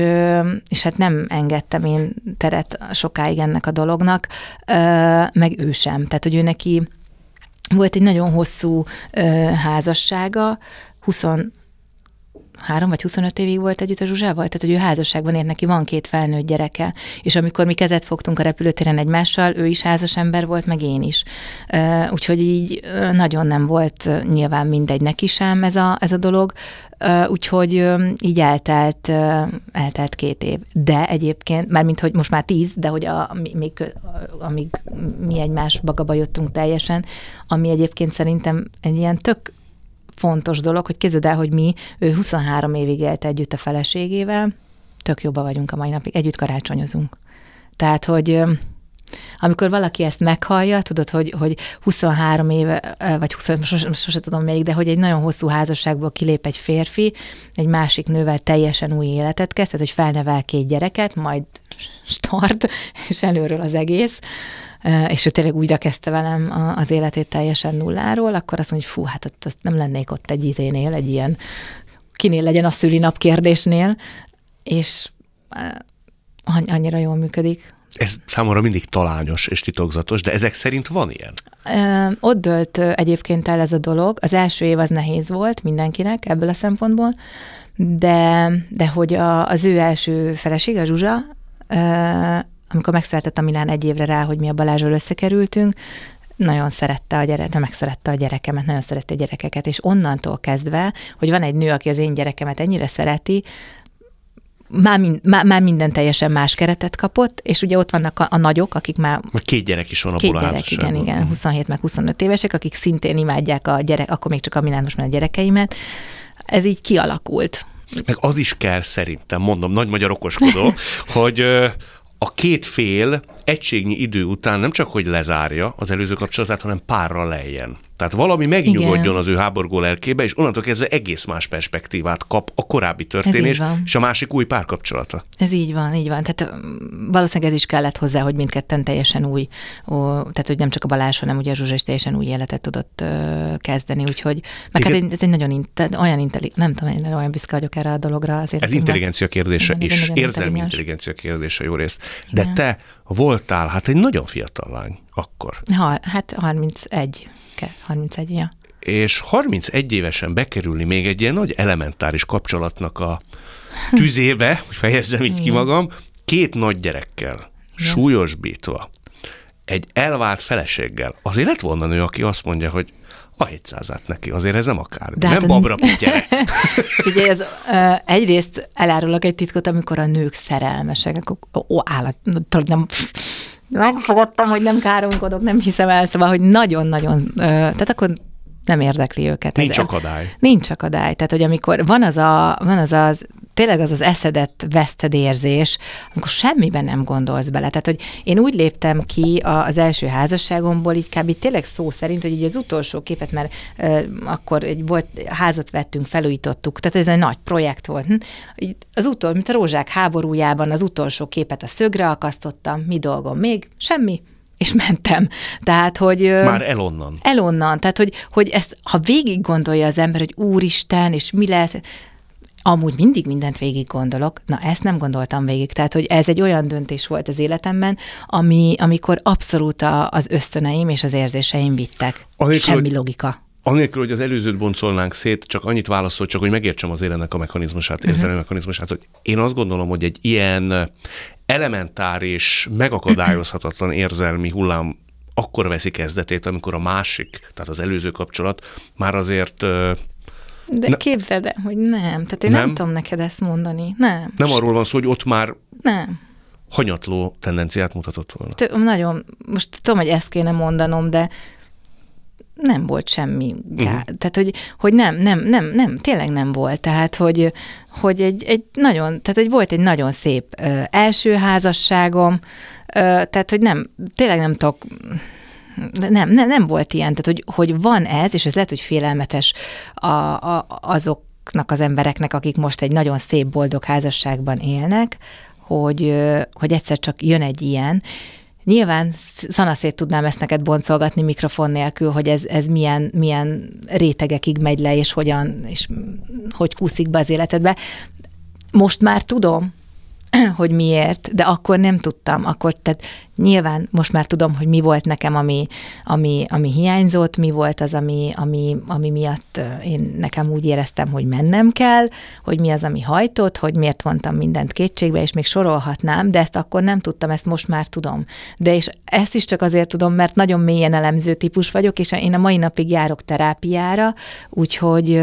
és hát nem engedtem én teret sokáig ennek a dolognak, meg ő sem. Tehát, hogy ő neki volt egy nagyon hosszú házassága, 20 3 vagy 25 évig volt együtt a Zsuzsával, tehát hogy ő házasságban ért, neki van két felnőtt gyereke, és amikor mi kezet fogtunk a repülőtéren egymással, ő is házas ember volt, meg én is. Úgyhogy így nagyon nem volt nyilván mindegy neki sem ez a, ez a dolog, úgyhogy így eltelt, eltelt két év. De egyébként, már mint hogy most már tíz, de hogy a, még, amíg mi egymás bagaba jöttünk teljesen, ami egyébként szerintem egy ilyen tök fontos dolog, hogy képzeld el, hogy mi, ő 23 évig élt együtt a feleségével, tök jobban vagyunk a mai napig, együtt karácsonyozunk. Tehát, hogy amikor valaki ezt meghallja, tudod, hogy, hogy 23 éve, vagy 20, sose, sose tudom még, de hogy egy nagyon hosszú házasságból kilép egy férfi, egy másik nővel teljesen új életet kezd, tehát hogy felnevel két gyereket, majd start, és előről az egész, és ő tényleg újra kezdte velem az életét teljesen nulláról, akkor azt mondja, hogy fú, hát ott, ott nem lennék ott egy izénél, egy ilyen, kinél legyen a nap kérdésnél, és annyira jól működik. Ez számomra mindig talányos és titokzatos, de ezek szerint van ilyen? Ö, ott dölt egyébként el ez a dolog. Az első év az nehéz volt mindenkinek ebből a szempontból, de, de hogy a, az ő első felesége, Zsuzsa, ö, amikor megszületett a Milán egy évre rá, hogy mi a Balázsról összekerültünk, nagyon szerette a gyereket, megszerette a gyerekemet, nagyon szerette a gyerekeket, és onnantól kezdve, hogy van egy nő, aki az én gyerekemet ennyire szereti, már, mind, már, már minden teljesen más keretet kapott, és ugye ott vannak a, a nagyok, akik már... Már két gyerek is van abból két a gyerek, igen, igen, 27 mhm. meg 25 évesek, akik szintén imádják a gyerek, akkor még csak a már a gyerekeimet. Ez így kialakult. Meg az is kell szerintem, mondom, nagy magyar okoskodó, <laughs> hogy a két fél egységnyi idő után nem csak hogy lezárja az előző kapcsolatát, hanem párra lejjen. Tehát valami megnyugodjon Igen. az ő háborgó lelkébe, és onnantól kezdve egész más perspektívát kap a korábbi történés, és a másik új párkapcsolata. Ez így van, így van. Tehát valószínűleg ez is kellett hozzá, hogy mindketten teljesen új, ó, tehát hogy nem csak a Balázs, hanem ugye a Zsuzsa is teljesen új életet tudott ö, kezdeni, úgyhogy meg hát ez egy nagyon, inte, olyan intelli, nem tudom, én olyan büszke vagyok erre a dologra. Azért ez intelligencia kérdése igen, is, érzelmi intelligencia kérdése jó részt. De igen. te voltál, hát egy nagyon fiatal lány akkor. Ha, hát 31 éveske, 31, ja. És 31 évesen bekerülni még egy ilyen nagy elementáris kapcsolatnak a tüzébe, <laughs> hogy fejezzem így ki magam, két nagy gyerekkel, súlyosbítva, egy elvált feleséggel. Azért lett volna nő, aki azt mondja, hogy a 700 neki, azért ez nem akár. De nem hát babra pityere. <laughs> ugye ez egyrészt elárulok egy titkot, amikor a nők szerelmesek, akkor ó, állat, nem, Megfogadtam, hogy nem káromkodok, nem hiszem el, szóval, hogy nagyon-nagyon, tehát akkor nem érdekli őket. Nincs Ez, akadály. Nincs akadály. Tehát, hogy amikor van az a, van az, az tényleg az az eszedet veszted érzés, amikor semmiben nem gondolsz bele. Tehát, hogy én úgy léptem ki a, az első házasságomból, így kb. tényleg szó szerint, hogy így az utolsó képet, mert ö, akkor egy volt, házat vettünk, felújítottuk, tehát ez egy nagy projekt volt. Hm? Az utol, mint a rózsák háborújában az utolsó képet a szögre akasztottam, mi dolgom még? Semmi, és mentem. Tehát, hogy... Már elonnan. Elonnan. Tehát, hogy, hogy ezt, ha végig gondolja az ember, hogy úristen, és mi lesz, amúgy mindig mindent végig gondolok, na ezt nem gondoltam végig, tehát hogy ez egy olyan döntés volt az életemben, ami, amikor abszolút a, az ösztöneim és az érzéseim vittek. Ahogy, Semmi logika anélkül, hogy az előzőt boncolnánk szét, csak annyit válaszol, csak hogy megértsem az ennek a mechanizmusát, mhm. érzelmi uh-huh. mechanizmusát, hogy én azt gondolom, hogy egy ilyen elementáris, megakadályozhatatlan érzelmi hullám akkor veszi kezdetét, amikor a másik, tehát az előző kapcsolat már azért de ne, képzeld el, hogy nem. Tehát én nem? nem tudom neked ezt mondani. Nem. Nem arról van szó, hogy ott már nem. hanyatló tendenciát mutatott volna. T- nagyon, most tudom, hogy ezt kéne mondanom, de nem volt semmi uh-huh. Tehát, hogy, hogy nem, nem, nem, nem, tényleg nem volt. Tehát, hogy, hogy egy, egy nagyon, tehát, hogy volt egy nagyon szép ö, első házasságom, ö, tehát, hogy nem, tényleg nem tudok, nem, nem, nem volt ilyen, tehát, hogy, hogy van ez, és ez lehet, hogy félelmetes a, a, azoknak az embereknek, akik most egy nagyon szép, boldog házasságban élnek, hogy, hogy egyszer csak jön egy ilyen, Nyilván szanaszét tudnám ezt neked boncolgatni mikrofon nélkül, hogy ez, ez milyen, milyen rétegekig megy le, és hogyan, és hogy kúszik be az életedbe. Most már tudom, <clears throat> hogy miért, de akkor nem tudtam. Akkor, tehát nyilván most már tudom, hogy mi volt nekem, ami, ami, ami hiányzott, mi volt az, ami, ami, ami miatt én nekem úgy éreztem, hogy mennem kell, hogy mi az, ami hajtott, hogy miért vontam mindent kétségbe, és még sorolhatnám, de ezt akkor nem tudtam, ezt most már tudom. De és ezt is csak azért tudom, mert nagyon mélyen elemző típus vagyok, és én a mai napig járok terápiára, úgyhogy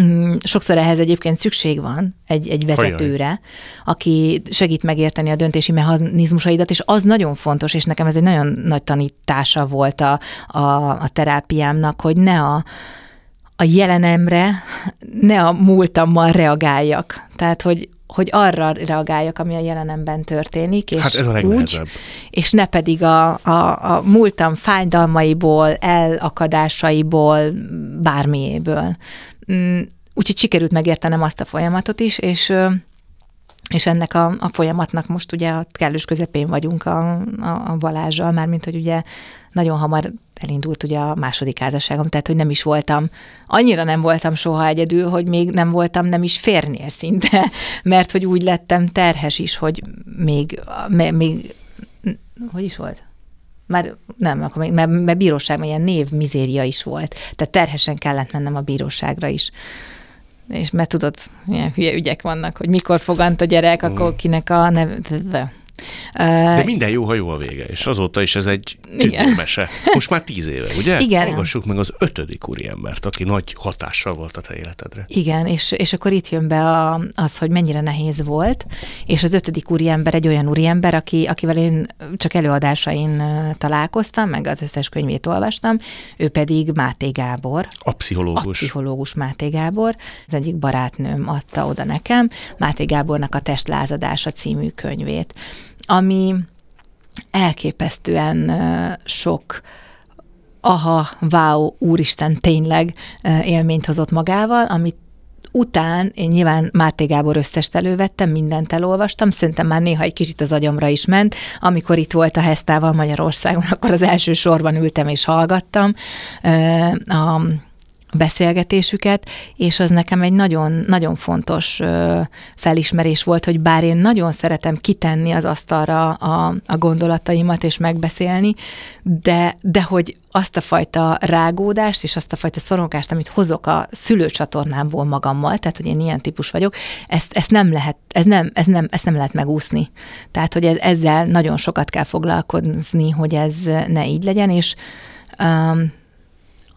Mm, sokszor ehhez egyébként szükség van egy, egy vezetőre, Ajaj. aki segít megérteni a döntési mechanizmusaidat, és az nagyon fontos, és nekem ez egy nagyon nagy tanítása volt a, a, a terápiámnak, hogy ne a, a jelenemre, ne a múltammal reagáljak. Tehát, hogy, hogy arra reagáljak, ami a jelenemben történik, és hát ez a úgy, és ne pedig a, a, a múltam fájdalmaiból, elakadásaiból, bármiéből. Mm, úgyhogy sikerült megértenem azt a folyamatot is, és és ennek a, a folyamatnak most ugye a kellős közepén vagyunk a, a, a Balázsral, mármint hogy ugye nagyon hamar elindult ugye a második házasságom, tehát hogy nem is voltam, annyira nem voltam soha egyedül, hogy még nem voltam nem is férnél szinte, <laughs> mert hogy úgy lettem terhes is, hogy még, még hogy is volt? már nem, akkor még, mert, mert bíróság, mert ilyen név mizéria is volt. Tehát terhesen kellett mennem a bíróságra is. És mert tudod, milyen hülye ügyek vannak, hogy mikor fogant a gyerek, akkor mm. kinek a neve. De minden jó, ha jó a vége, és azóta is ez egy tükörmese. Most már tíz éve, ugye? Igen. Olvassuk meg az ötödik úriembert, aki nagy hatással volt a te életedre. Igen, és, és akkor itt jön be a, az, hogy mennyire nehéz volt, és az ötödik úriember egy olyan úriember, aki, akivel én csak előadásain találkoztam, meg az összes könyvét olvastam, ő pedig Máté Gábor. A pszichológus. A pszichológus Máté Gábor. Az egyik barátnőm adta oda nekem Máté Gábornak a Testlázadása című könyvét ami elképesztően sok aha, váó, úristen, tényleg élményt hozott magával, amit után én nyilván Máté Gábor összest elővettem, mindent elolvastam, szerintem már néha egy kicsit az agyamra is ment. Amikor itt volt a Hesztával Magyarországon, akkor az első sorban ültem és hallgattam a beszélgetésüket, és az nekem egy nagyon, nagyon fontos felismerés volt, hogy bár én nagyon szeretem kitenni az asztalra a, a gondolataimat és megbeszélni, de, de hogy azt a fajta rágódást és azt a fajta szorongást, amit hozok a szülőcsatornámból magammal, tehát hogy én ilyen típus vagyok, ezt, ezt nem lehet, ez nem, ez nem, ezt nem lehet megúszni. Tehát, hogy ez, ezzel nagyon sokat kell foglalkozni, hogy ez ne így legyen, és um,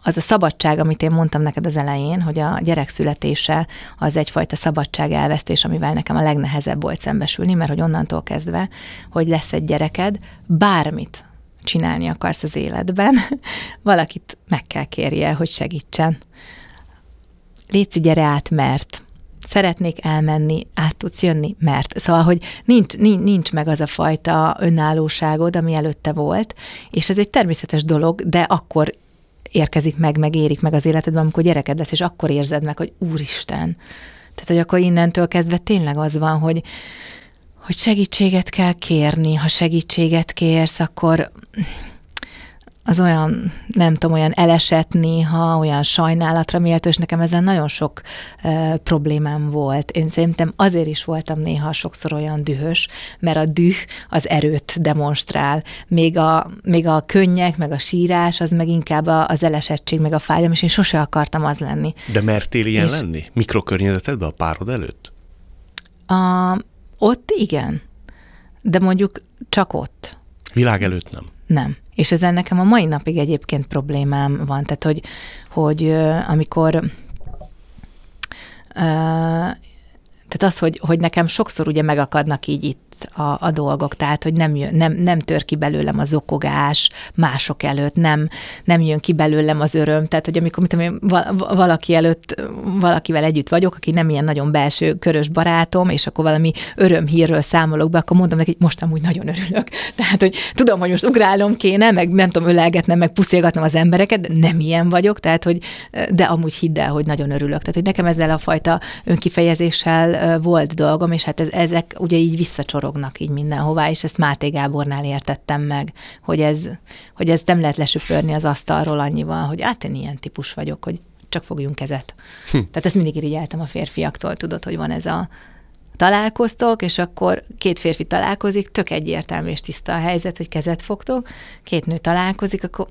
az a szabadság, amit én mondtam neked az elején, hogy a gyerek születése az egyfajta szabadság elvesztés, amivel nekem a legnehezebb volt szembesülni, mert hogy onnantól kezdve, hogy lesz egy gyereked, bármit csinálni akarsz az életben, <laughs> valakit meg kell kérje, hogy segítsen. Légy gyere át, mert szeretnék elmenni, át tudsz jönni, mert. Szóval, hogy nincs, nincs, nincs meg az a fajta önállóságod, ami előtte volt, és ez egy természetes dolog, de akkor érkezik meg, meg érik meg az életedben, amikor gyereked lesz, és akkor érzed meg, hogy úristen. Tehát, hogy akkor innentől kezdve tényleg az van, hogy, hogy segítséget kell kérni. Ha segítséget kérsz, akkor az olyan, nem tudom, olyan elesett néha, olyan sajnálatra méltó, és nekem ezen nagyon sok e, problémám volt. Én szerintem azért is voltam néha sokszor olyan dühös, mert a düh az erőt demonstrál. Még a, még a könnyek, meg a sírás, az meg inkább a, az elesettség, meg a fájdalom, és én sose akartam az lenni. De mertél ilyen és lenni? Mikrokörnyezetedben, a párod előtt? A, ott igen. De mondjuk csak ott. Világ előtt nem? Nem. És ezzel nekem a mai napig egyébként problémám van. Tehát, hogy, hogy amikor tehát az, hogy, hogy nekem sokszor ugye megakadnak így itt a, a dolgok, tehát hogy nem, jön, nem, nem tör ki belőlem az zokogás mások előtt, nem, nem jön ki belőlem az öröm, tehát hogy amikor mit tudom valaki előtt, valakivel együtt vagyok, aki nem ilyen nagyon belső körös barátom, és akkor valami örömhírről számolok be, akkor mondom neki, hogy most amúgy nagyon örülök. <laughs> Tehát, hogy tudom, hogy most ugrálom kéne, meg nem tudom, ölelgetnem, meg puszilgatnom az embereket, de nem ilyen vagyok, tehát, hogy de amúgy hidd el, hogy nagyon örülök. Tehát, hogy nekem ezzel a fajta önkifejezéssel volt dolgom, és hát ez, ezek ugye így visszacsorolódnak forognak így mindenhová, és ezt Máté Gábornál értettem meg, hogy ez, hogy ez nem lehet lesöpörni az asztalról annyival, hogy hát én ilyen típus vagyok, hogy csak fogjunk kezet. Hm. Tehát ezt mindig irigyeltem a férfiaktól, tudod, hogy van ez a találkoztok, és akkor két férfi találkozik, tök egyértelmű és tiszta a helyzet, hogy kezet fogtok, két nő találkozik, akkor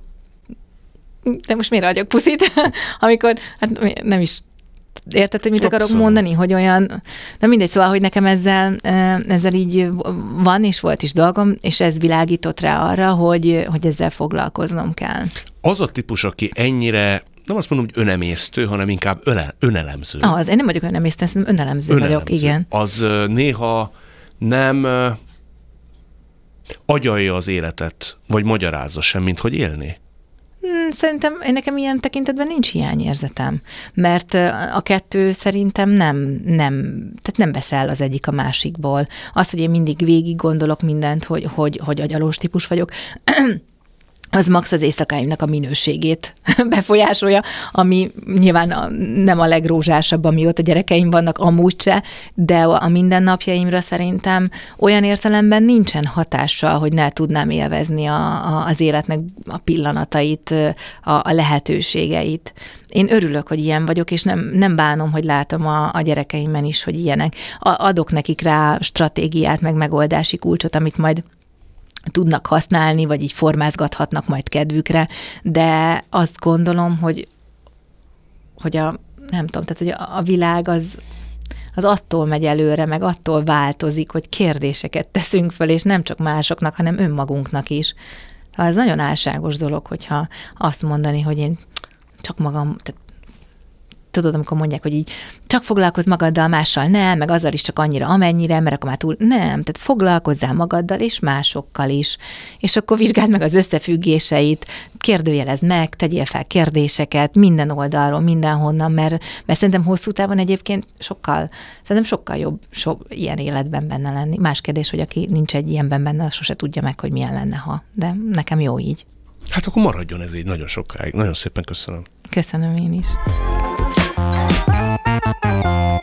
de most miért adjak puszit, <laughs> amikor hát nem is Érted, hogy mit Abszolút. akarok mondani, hogy olyan, na mindegy, szóval, hogy nekem ezzel, ezzel így van és volt is dolgom, és ez világított rá arra, hogy, hogy ezzel foglalkoznom kell. Az a típus, aki ennyire nem azt mondom, hogy önemésztő, hanem inkább öne, önelemző. Ah, az, én nem vagyok önemésztő, hanem önelemző, önelemző vagyok, igen. Az néha nem agyalja az életet, vagy magyarázza sem, mint hogy élni én szerintem, nekem ilyen tekintetben nincs hiányérzetem, mert a kettő szerintem nem, nem, tehát nem veszel az egyik a másikból. Az, hogy én mindig végig gondolok mindent, hogy, hogy, hogy agyalós típus vagyok, az max az éjszakáimnak a minőségét <laughs> befolyásolja, ami nyilván a, nem a legrózsásabb, amióta gyerekeim vannak, amúgy se, de a mindennapjaimra szerintem olyan értelemben nincsen hatással, hogy ne tudnám élvezni a, a, az életnek a pillanatait, a, a lehetőségeit. Én örülök, hogy ilyen vagyok, és nem, nem bánom, hogy látom a, a gyerekeimben is, hogy ilyenek. A, adok nekik rá stratégiát, meg megoldási kulcsot, amit majd tudnak használni, vagy így formázgathatnak majd kedvükre, de azt gondolom, hogy, hogy a, nem tudom, tehát hogy a világ az, az attól megy előre, meg attól változik, hogy kérdéseket teszünk föl, és nem csak másoknak, hanem önmagunknak is. ez nagyon álságos dolog, hogyha azt mondani, hogy én csak magam, tehát tudod, amikor mondják, hogy így csak foglalkozz magaddal, mással nem, meg azzal is csak annyira, amennyire, mert akkor már túl nem, tehát foglalkozzál magaddal és másokkal is. És akkor vizsgáld meg az összefüggéseit, kérdőjelezd meg, tegyél fel kérdéseket minden oldalról, mindenhonnan, mert, mert szerintem hosszú távon egyébként sokkal, szerintem sokkal jobb so, ilyen életben benne lenni. Más kérdés, hogy aki nincs egy ilyenben benne, az sose tudja meg, hogy milyen lenne, ha. De nekem jó így. Hát akkor maradjon ez így nagyon sokáig. Nagyon szépen köszönöm. Köszönöm én is. Thank you.